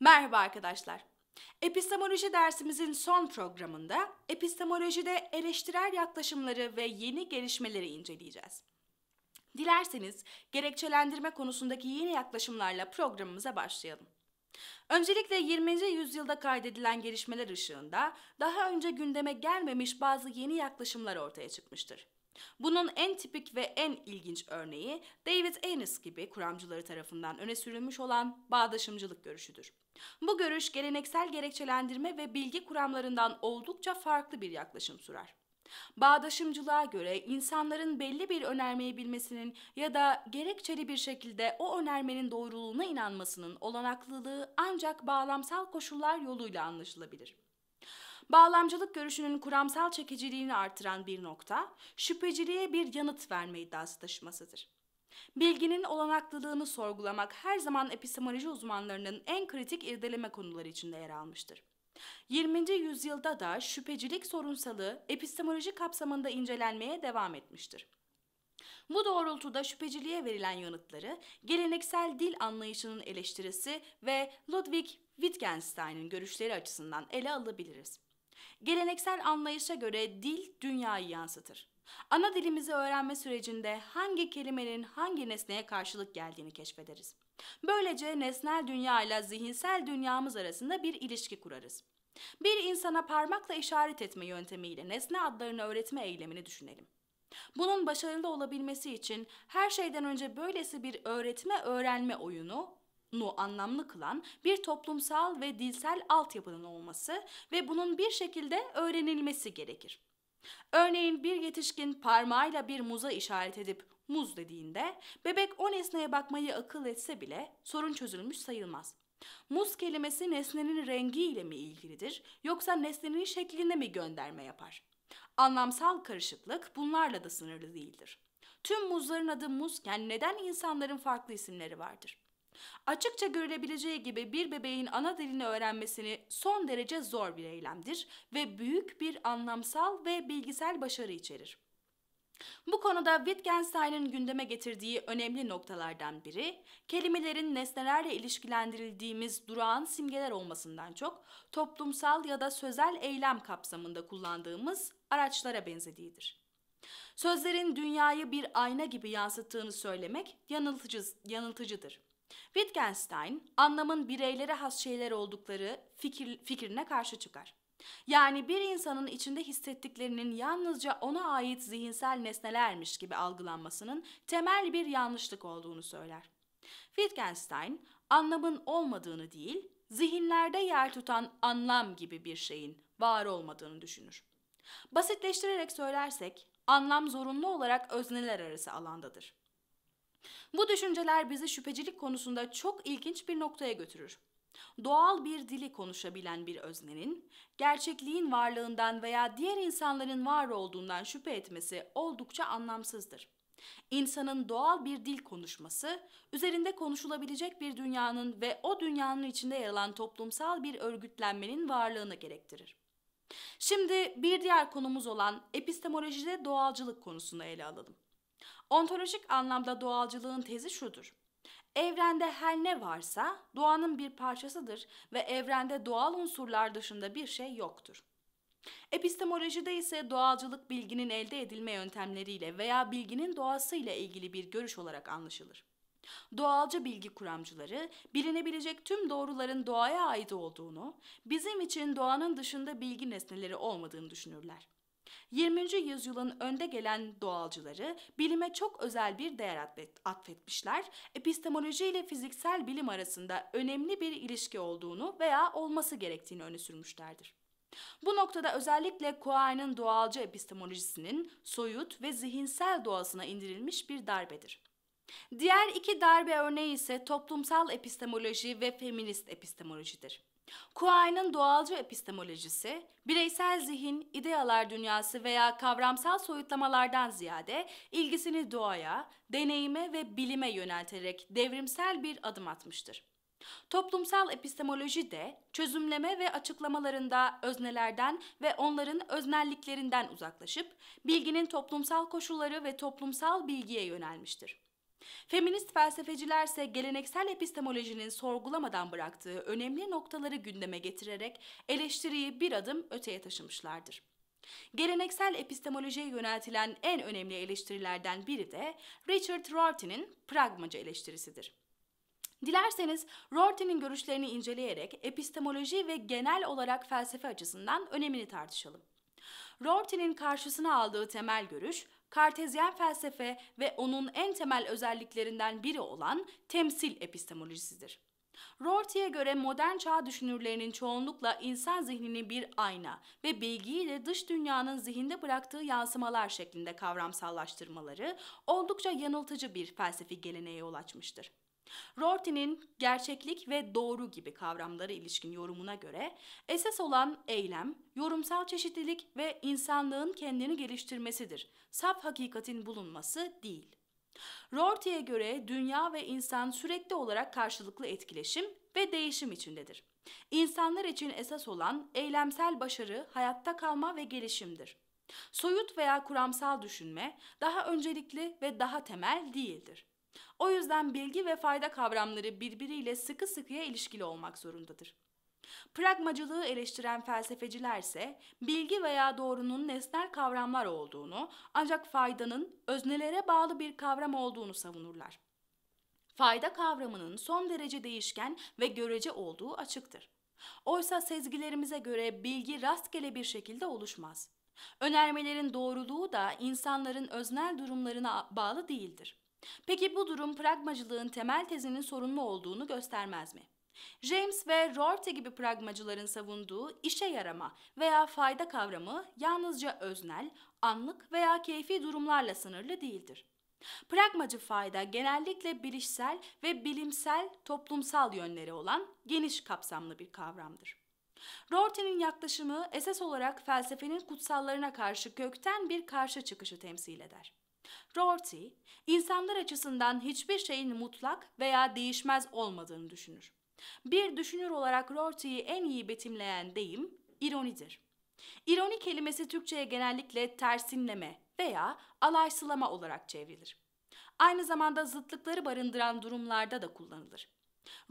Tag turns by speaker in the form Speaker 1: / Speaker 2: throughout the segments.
Speaker 1: Merhaba arkadaşlar. Epistemoloji dersimizin son programında epistemolojide eleştirel yaklaşımları ve yeni gelişmeleri inceleyeceğiz. Dilerseniz gerekçelendirme konusundaki yeni yaklaşımlarla programımıza başlayalım. Öncelikle 20. yüzyılda kaydedilen gelişmeler ışığında daha önce gündeme gelmemiş bazı yeni yaklaşımlar ortaya çıkmıştır. Bunun en tipik ve en ilginç örneği David Amos gibi kuramcıları tarafından öne sürülmüş olan bağdaşımcılık görüşüdür. Bu görüş geleneksel gerekçelendirme ve bilgi kuramlarından oldukça farklı bir yaklaşım sürer. Bağdaşımcılığa göre insanların belli bir önermeyi bilmesinin ya da gerekçeli bir şekilde o önermenin doğruluğuna inanmasının olanaklılığı ancak bağlamsal koşullar yoluyla anlaşılabilir bağlamcılık görüşünün kuramsal çekiciliğini artıran bir nokta, şüpheciliğe bir yanıt verme iddiası taşımasıdır. Bilginin olanaklılığını sorgulamak her zaman epistemoloji uzmanlarının en kritik irdeleme konuları içinde yer almıştır. 20. yüzyılda da şüphecilik sorunsalı epistemoloji kapsamında incelenmeye devam etmiştir. Bu doğrultuda şüpheciliğe verilen yanıtları geleneksel dil anlayışının eleştirisi ve Ludwig Wittgenstein'in görüşleri açısından ele alabiliriz. Geleneksel anlayışa göre dil dünyayı yansıtır. Ana dilimizi öğrenme sürecinde hangi kelimenin hangi nesneye karşılık geldiğini keşfederiz. Böylece nesnel dünya ile zihinsel dünyamız arasında bir ilişki kurarız. Bir insana parmakla işaret etme yöntemiyle nesne adlarını öğretme eylemini düşünelim. Bunun başarılı olabilmesi için her şeyden önce böylesi bir öğretme öğrenme oyunu nu anlamlı kılan bir toplumsal ve dilsel altyapının olması ve bunun bir şekilde öğrenilmesi gerekir. Örneğin bir yetişkin parmağıyla bir muza işaret edip muz dediğinde bebek o nesneye bakmayı akıl etse bile sorun çözülmüş sayılmaz. Muz kelimesi nesnenin rengi ile mi ilgilidir yoksa nesnenin şekline mi gönderme yapar? Anlamsal karışıklık bunlarla da sınırlı değildir. Tüm muzların adı muzken neden insanların farklı isimleri vardır? Açıkça görülebileceği gibi bir bebeğin ana dilini öğrenmesini son derece zor bir eylemdir ve büyük bir anlamsal ve bilgisel başarı içerir. Bu konuda Wittgenstein'ın gündeme getirdiği önemli noktalardan biri, kelimelerin nesnelerle ilişkilendirildiğimiz durağan simgeler olmasından çok, toplumsal ya da sözel eylem kapsamında kullandığımız araçlara benzediğidir. Sözlerin dünyayı bir ayna gibi yansıttığını söylemek yanıltıcı, yanıltıcıdır. Wittgenstein anlamın bireylere has şeyler oldukları fikir, fikrine karşı çıkar. Yani bir insanın içinde hissettiklerinin yalnızca ona ait zihinsel nesnelermiş gibi algılanmasının temel bir yanlışlık olduğunu söyler. Wittgenstein anlamın olmadığını değil, zihinlerde yer tutan anlam gibi bir şeyin var olmadığını düşünür. Basitleştirerek söylersek, anlam zorunlu olarak özneler arası alandadır. Bu düşünceler bizi şüphecilik konusunda çok ilginç bir noktaya götürür. Doğal bir dili konuşabilen bir öznenin, gerçekliğin varlığından veya diğer insanların var olduğundan şüphe etmesi oldukça anlamsızdır. İnsanın doğal bir dil konuşması, üzerinde konuşulabilecek bir dünyanın ve o dünyanın içinde yer alan toplumsal bir örgütlenmenin varlığını gerektirir. Şimdi bir diğer konumuz olan epistemolojide doğalcılık konusunu ele alalım. Ontolojik anlamda doğalcılığın tezi şudur. Evrende her ne varsa doğanın bir parçasıdır ve evrende doğal unsurlar dışında bir şey yoktur. Epistemolojide ise doğalcılık bilginin elde edilme yöntemleriyle veya bilginin doğasıyla ilgili bir görüş olarak anlaşılır. Doğalcı bilgi kuramcıları bilinebilecek tüm doğruların doğaya ait olduğunu, bizim için doğanın dışında bilgi nesneleri olmadığını düşünürler. 20. yüzyılın önde gelen doğalcıları bilime çok özel bir değer atfetmişler, epistemoloji ile fiziksel bilim arasında önemli bir ilişki olduğunu veya olması gerektiğini öne sürmüşlerdir. Bu noktada özellikle Kuayn'ın doğalcı epistemolojisinin soyut ve zihinsel doğasına indirilmiş bir darbedir. Diğer iki darbe örneği ise toplumsal epistemoloji ve feminist epistemolojidir. Kuayn'ın doğalcı epistemolojisi, bireysel zihin, idealar dünyası veya kavramsal soyutlamalardan ziyade ilgisini doğaya, deneyime ve bilime yönelterek devrimsel bir adım atmıştır. Toplumsal epistemoloji de çözümleme ve açıklamalarında öznelerden ve onların öznelliklerinden uzaklaşıp bilginin toplumsal koşulları ve toplumsal bilgiye yönelmiştir. Feminist felsefecilerse geleneksel epistemolojinin sorgulamadan bıraktığı önemli noktaları gündeme getirerek eleştiriyi bir adım öteye taşımışlardır. Geleneksel epistemolojiye yöneltilen en önemli eleştirilerden biri de Richard Rorty'nin pragmacı eleştirisidir. Dilerseniz Rorty'nin görüşlerini inceleyerek epistemoloji ve genel olarak felsefe açısından önemini tartışalım. Rorty'nin karşısına aldığı temel görüş, Kartezyen felsefe ve onun en temel özelliklerinden biri olan temsil epistemolojisidir. Rorty'e göre modern çağ düşünürlerinin çoğunlukla insan zihnini bir ayna ve bilgiyi de dış dünyanın zihinde bıraktığı yansımalar şeklinde kavramsallaştırmaları oldukça yanıltıcı bir felsefi geleneğe yol açmıştır. Rorty'nin gerçeklik ve doğru gibi kavramlara ilişkin yorumuna göre esas olan eylem, yorumsal çeşitlilik ve insanlığın kendini geliştirmesidir. Saf hakikatin bulunması değil. Rorty'ye göre dünya ve insan sürekli olarak karşılıklı etkileşim ve değişim içindedir. İnsanlar için esas olan eylemsel başarı, hayatta kalma ve gelişimdir. Soyut veya kuramsal düşünme daha öncelikli ve daha temel değildir. O yüzden bilgi ve fayda kavramları birbiriyle sıkı sıkıya ilişkili olmak zorundadır. Pragmacılığı eleştiren felsefeciler ise bilgi veya doğrunun nesnel kavramlar olduğunu ancak faydanın öznelere bağlı bir kavram olduğunu savunurlar. Fayda kavramının son derece değişken ve görece olduğu açıktır. Oysa sezgilerimize göre bilgi rastgele bir şekilde oluşmaz. Önermelerin doğruluğu da insanların öznel durumlarına bağlı değildir. Peki bu durum pragmacılığın temel tezinin sorunlu olduğunu göstermez mi? James ve Rorty gibi pragmacıların savunduğu işe yarama veya fayda kavramı yalnızca öznel, anlık veya keyfi durumlarla sınırlı değildir. Pragmacı fayda genellikle bilişsel ve bilimsel toplumsal yönleri olan geniş kapsamlı bir kavramdır. Rorty'nin yaklaşımı esas olarak felsefenin kutsallarına karşı kökten bir karşı çıkışı temsil eder. Rorty, insanlar açısından hiçbir şeyin mutlak veya değişmez olmadığını düşünür. Bir düşünür olarak Rorty'yi en iyi betimleyen deyim ironidir. İroni kelimesi Türkçe'ye genellikle tersinleme veya alaysılama olarak çevrilir. Aynı zamanda zıtlıkları barındıran durumlarda da kullanılır.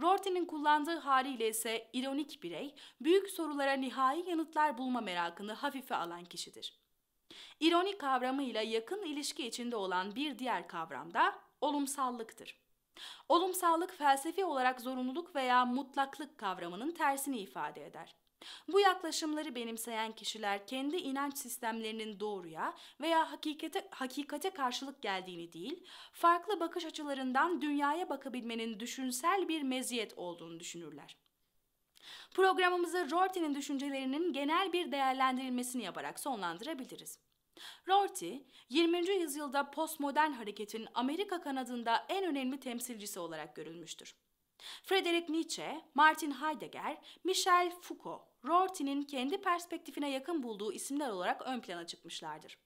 Speaker 1: Rorty'nin kullandığı haliyle ise ironik birey, büyük sorulara nihai yanıtlar bulma merakını hafife alan kişidir. İroni kavramıyla yakın ilişki içinde olan bir diğer kavram da olumsallıktır. Olumsallık felsefi olarak zorunluluk veya mutlaklık kavramının tersini ifade eder. Bu yaklaşımları benimseyen kişiler kendi inanç sistemlerinin doğruya veya hakikate, hakikate karşılık geldiğini değil, farklı bakış açılarından dünyaya bakabilmenin düşünsel bir meziyet olduğunu düşünürler. Programımızı Rorty'nin düşüncelerinin genel bir değerlendirilmesini yaparak sonlandırabiliriz. Rorty, 20. yüzyılda postmodern hareketin Amerika kanadında en önemli temsilcisi olarak görülmüştür. Frederick Nietzsche, Martin Heidegger, Michel Foucault, Rorty'nin kendi perspektifine yakın bulduğu isimler olarak ön plana çıkmışlardır.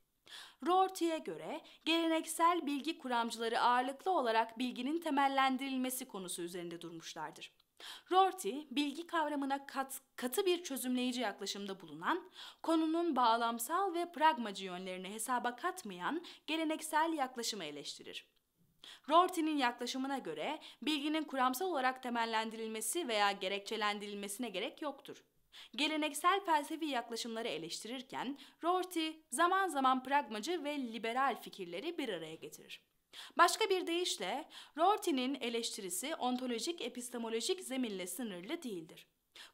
Speaker 1: Rorty'ye göre geleneksel bilgi kuramcıları ağırlıklı olarak bilginin temellendirilmesi konusu üzerinde durmuşlardır. Rorty, bilgi kavramına kat, katı bir çözümleyici yaklaşımda bulunan, konunun bağlamsal ve pragmacı yönlerini hesaba katmayan geleneksel yaklaşımı eleştirir. Rorty'nin yaklaşımına göre bilginin kuramsal olarak temellendirilmesi veya gerekçelendirilmesine gerek yoktur. Geleneksel felsefi yaklaşımları eleştirirken Rorty zaman zaman pragmacı ve liberal fikirleri bir araya getirir. Başka bir deyişle Rorty'nin eleştirisi ontolojik epistemolojik zeminle sınırlı değildir.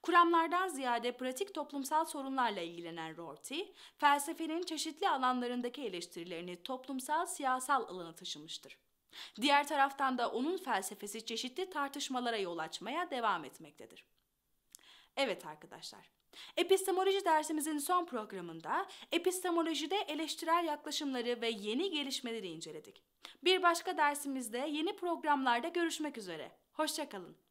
Speaker 1: Kuramlardan ziyade pratik toplumsal sorunlarla ilgilenen Rorty, felsefenin çeşitli alanlarındaki eleştirilerini toplumsal siyasal alana taşımıştır. Diğer taraftan da onun felsefesi çeşitli tartışmalara yol açmaya devam etmektedir. Evet arkadaşlar, Epistemoloji dersimizin son programında epistemolojide eleştirel yaklaşımları ve yeni gelişmeleri inceledik. Bir başka dersimizde yeni programlarda görüşmek üzere. Hoşçakalın.